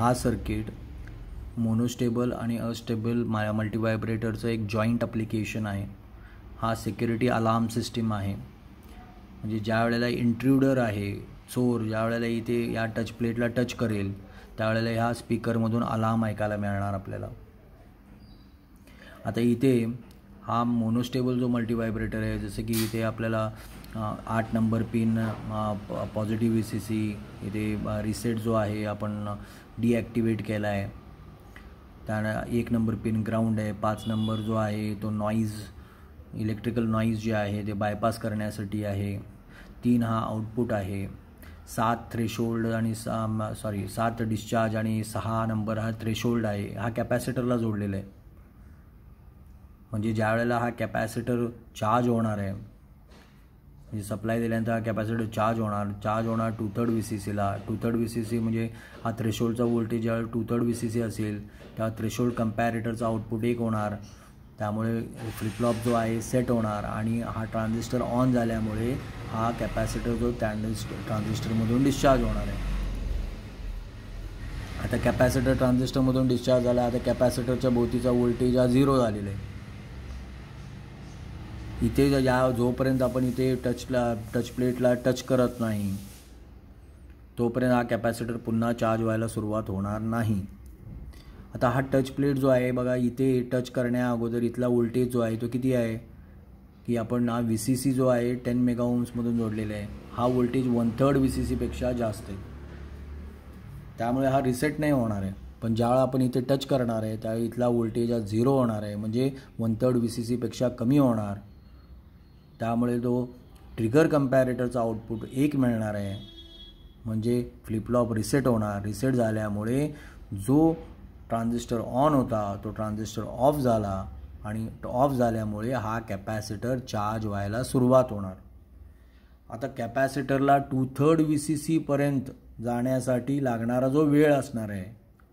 हा circuit monostable आणि astable मा मल्टीवायब्रेटरचं एक जॉईंट अप्लिकेशन आहे हा सिक्युरिटी अलार्म सिस्टीम आहे म्हणजे ज्या वेळेला इंट्र्युडर आहे चोर ज्या वेळेला इथे या टच प्लेटला टच करेल त्यावेळेला ह्या स्पीकरमधून अलार्म ऐकायला मिळणार आपल्याला आता इथे हा मोनोस्टेबल जो मल्टीवायब्रेटर आहे जसं की इथे आपल्याला आठ number pin positive E C C इथे रिसेट जो आहे आपण डिॲक्टिवेट केला आहे त्या एक नंबर पिन ग्राउंड आहे पाच नंबर जो आहे तो नॉईज इलेक्ट्रिकल नॉईज जे आहे ते बायपास करण्यासाठी आहे तीन हा आउटपुट आहे सात थ्रेशोल्ड आणि सा सॉरी सात डिस्चार्ज आणि सहा नंबर हा थ्रेशोल्ड आहे हा कॅपॅसिटरला जोडलेला आहे म्हणजे ज्या वेळेला हा कॅपॅसिटर चार्ज होणार आहे म्हणजे सप्लाय दिल्यानंतर हा कॅपॅसिटर चार्ज होणार चार्ज होणार टू थर्ड व्ही सी सीला two third V C C म्हणजे हा थ्रेशोल्डचा व्होल्टेज ज्यावेळी two third V C C असेल तेव्हा थ्रेशोल्ड कम्पॅरेटरचा आउटपुट एक होणार त्यामुळे फ्लिपलॉप जो आहे सेट होणार आणि हा ट्रान्झिस्टर ऑन झाल्यामुळे हा कॅपॅसिटर जो ट्रान्झिस्ट ट्रान्झिस्टरमधून डिस्चार्ज होणार आहे आता कॅपॅसिटर ट्रान्झिस्टरमधून डिस्चार्ज झाला आता कॅपॅसिटरच्या भोवतीचा व्होल्टेज हा झिरो झालेला आहे इथे या जोपर्यंत आपण इथे टचला टच प्लेटला टच करत नाही तोपर्यंत हा कॅपॅसिटर पुन्हा चार्ज व्हायला सुरुवात होणार नाही आता हा टच प्लेट जो आहे बघा इथे टच करण्या अगोदर इथला व्होल्टेज जो आहे तो किती आहे की आपण हा व्ही सी सी जो आहे टेन मेगाओम्समधून जोडलेला आहे हा voltage one third V C सीपेक्षा जास्त आहे त्यामुळे हा रिसेट नाही होणार आहे पण ज्यावेळा आपण इथे टच करणार आहे त्यावेळी इथला व्होल्टेज हा झिरो होणार आहे म्हणजे वन थर्ड व्ही सी सीपेक्षा कमी होणार त्यामुळे तो ट्रिगर कंपॅरेटरचा आउटपुट एक मिळणार आहे म्हणजे फ्लिपलॉप रिसेट होणार रिसेट झाल्यामुळे जो ट्रान्झिस्टर ऑन होता तो ट्रान्झिस्टर ऑफ झाला आणि ऑफ झाल्यामुळे हा कॅपॅसिटर चार्ज व्हायला सुरुवात होणार आता कॅपॅसिटरला टू थर्ड वी सी सीपर्यंत जाण्यासाठी लागणारा जो वेळ असणार आहे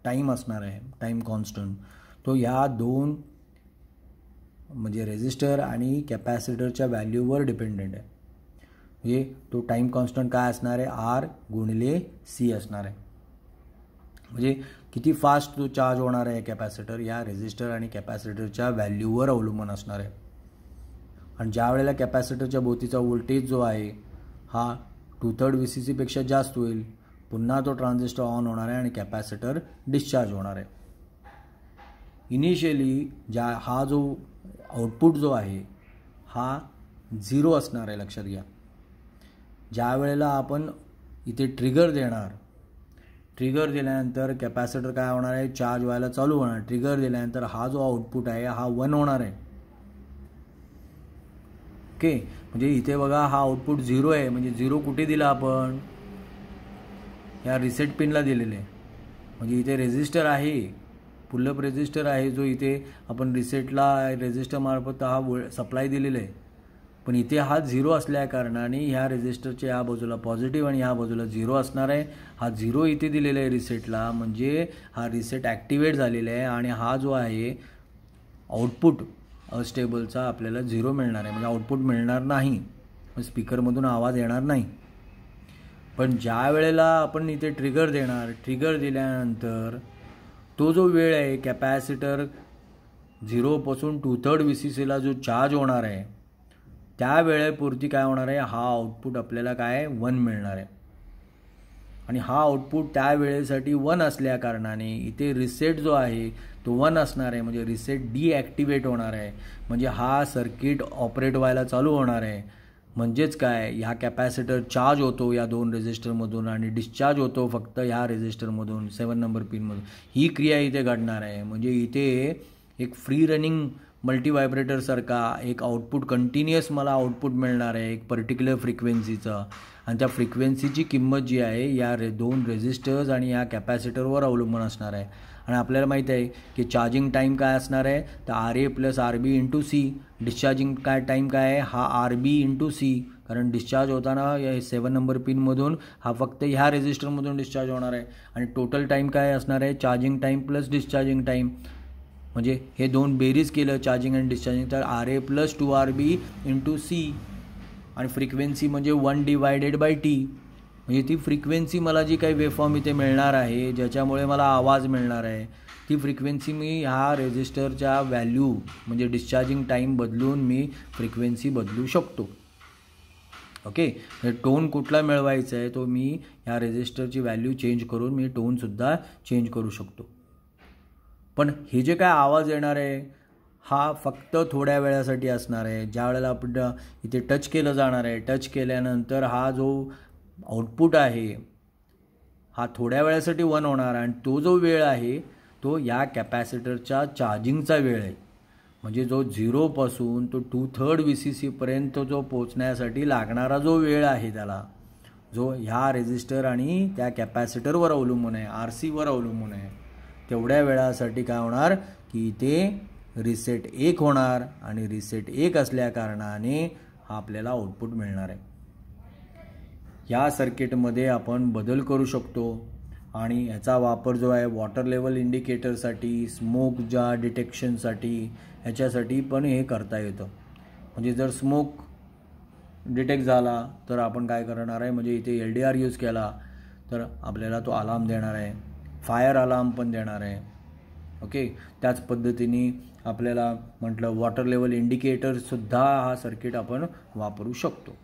टाईम असणार आहे टाईम कॉन्स्टंट तो ह्या दोन म्हणजे रेजिस्टर आणि कॅपॅसिटरच्या व्हॅल्यूवर डिपेंडेंट आहे म्हणजे तो टाईम कॉन्स्टंट काय असणार आहे आर गुणिले सी असणार आहे म्हणजे किती फास्ट तो चार्ज होणार आहे कॅपॅसिटर या रेजिस्टर आणि कॅपॅसिटरच्या व्हॅल्यूवर अवलंबून असणार आहे आणि ज्या वेळेला कॅपॅसिटरच्या भोवतीचा व्होल्टेज जो आहे हा टू थर्ड व्ही सी सीपेक्षा जास्त होईल पुन्हा तो ट्रान्झिस्टर ऑन होणार आहे आणि कॅपॅसिटर डिस्चार्ज होणार आहे इनिशियली ज्या हा जो आउटपुट जो आहे हा झिरो असणार आहे लक्षात घ्या ज्या वेळेला आपण इथे ट्रिगर देणार ट्रिगर दिल्यानंतर कॅपॅसिटर काय होणार आहे चार्ज व्हायला चालू होणार ट्रिगर दिल्यानंतर हा जो आउटपुट आहे हा वन होणार आहे ओके म्हणजे इथे बघा हा आउटपुट झिरो आहे म्हणजे झिरो कुठे दिला आपण या रिसेट पिनला दिलेले म्हणजे इथे रेजिस्टर आहे पुलअप रेजिस्टर आहे जो इथे आपण रिसेटला रेजिस्टरमार्फत हा वो सप्लाय दिलेला आहे पण इथे हा झिरो असल्या कारणाने ह्या रेजिस्टरच्या ह्या बाजूला पॉझिटिव्ह आणि ह्या बाजूला झिरो असणार आहे हा झिरो इथे दिलेला आहे रिसेटला म्हणजे हा रिसेट ॲक्टिवेट झालेला आहे आणि हा जो आहे आउटपुट अस्टेबलचा आपल्याला झिरो मिळणार आहे म्हणजे आउटपुट मिळणार नाही स्पीकरमधून म्हणजे आवाज येणार नाही पण ज्या वेळेला आपण इथे ट्रिगर देणार ट्रिगर दिल्यानंतर तो जो वेळ आहे कॅपॅसिटर झिरोपासून टू थर्ड वी सी सीला जो चार्ज होणार आहे त्या वेळेपुरती काय होणार आहे हा आउटपुट आपल्याला काय वन मिळणार आहे आणि हा आउटपुट त्या वेळेसाठी वन असल्याकारणाने इथे रिसेट जो आहे तो वन असणार आहे म्हणजे रिसेट डिॲक्टिवेट होणार आहे म्हणजे हा सर्किट ऑपरेट व्हायला चालू होणार आहे म्हणजेच काय ह्या कॅपॅसिटर चार्ज होतो या दोन रेजिस्टरमधून आणि डिस्चार्ज होतो फक्त ह्या रेजिस्टरमधून सेवन नंबर पिनमधून ही क्रिया इथे घडणार आहे म्हणजे इथे एक फ्री रनिंग मल्टीवायब्रेटरसारखा एक आउटपुट कंटिन्युअस मला आउटपुट मिळणार आहे एक पर्टिक्युलर फ्रिक्वेन्सीचं आणि त्या फ्रिक्वेन्सीची किंमत जी आहे या रे दोन रेजिस्टर्स आणि या कॅपॅसिटरवर अवलंबून असणार आहे आणि आपल्याला माहीत आहे की चार्जिंग टाईम काय असणार आहे तर R A plus R B into C discharging काय टाईम काय आहे हा आर बी इंटू सी कारण डिस्चार्ज होताना या सेवन नंबर पिनमधून हा फक्त ह्या रेजिस्टरमधून डिस्चार्ज होणार आहे आणि टोटल टाईम काय असणार आहे charging time plus discharging time म्हणजे हे दोन बेरीज केलं चार्जिंग अँड डिस्चार्जिंग तर R A plus two R B into C आणि फ्रिक्वेन्सी म्हणजे वन डिवायडेड बाय टी म्हणजे ती फ्रिक्वेन्सी मला जी काही वेफॉर्म इथे मिळणार आहे ज्याच्यामुळे मला आवाज मिळणार आहे ती फ्रिक्वेन्सी मी ह्या रेजिस्टरच्या व्हॅल्यू म्हणजे डिस्चार्जिंग टाईम बदलून मी फ्रिक्वेन्सी बदलू शकतो ओके टोन कुठला मिळवायचा आहे तो मी ह्या रेजिस्टरची व्हॅल्यू चेंज करून मी टोनसुद्धा चेंज करू शकतो पण हे जे काय आवाज येणार आहे हा फक्त थोड्या वेळासाठी असणार आहे ज्या वेळेला आपण इथे टच केलं जाणार आहे टच केल्यानंतर हा जो आउटपुट आहे हा थोड्या वेळासाठी वन होणार आहे आणि तो जो वेळ आहे तो या कॅपॅसिटरच्या चार्जिंगचा वेळ आहे म्हणजे जो झिरोपासून तो टू थर्ड व्ही सी सीपर्यंत जो पोचण्यासाठी लागणारा जो वेळ आहे त्याला जो ह्या रेजिस्टर आणि त्या कॅपॅसिटरवर अवलंबून आहे आर सीवर अवलंबून आहे तेवढ्या वेळासाठी काय होणार की ते रिसेट एक होणार आणि रिसेट एक असल्या कारणाने हा आपल्याला आउटपुट मिळणार आहे या सर्किटमध्ये आपण बदल करू शकतो आणि याचा वापर जो आहे वॉटर लेवल इंडिकेटरसाठी स्मोक ज्या डिटेक्शनसाठी ह्याच्यासाठी पण हे करता येतं म्हणजे जर स्मोक डिटेक्ट झाला तर आपण काय करणार आहे म्हणजे इथे एल डी आर यूज केला तर आपल्याला तो अलार्म देणार आहे फायर अलार्म पण देणार आहे ओके त्याच पद्धतीने आपल्याला म्हटलं वॉटर लेवल इंडिकेटरसुद्धा हा सर्किट आपण वापरू शकतो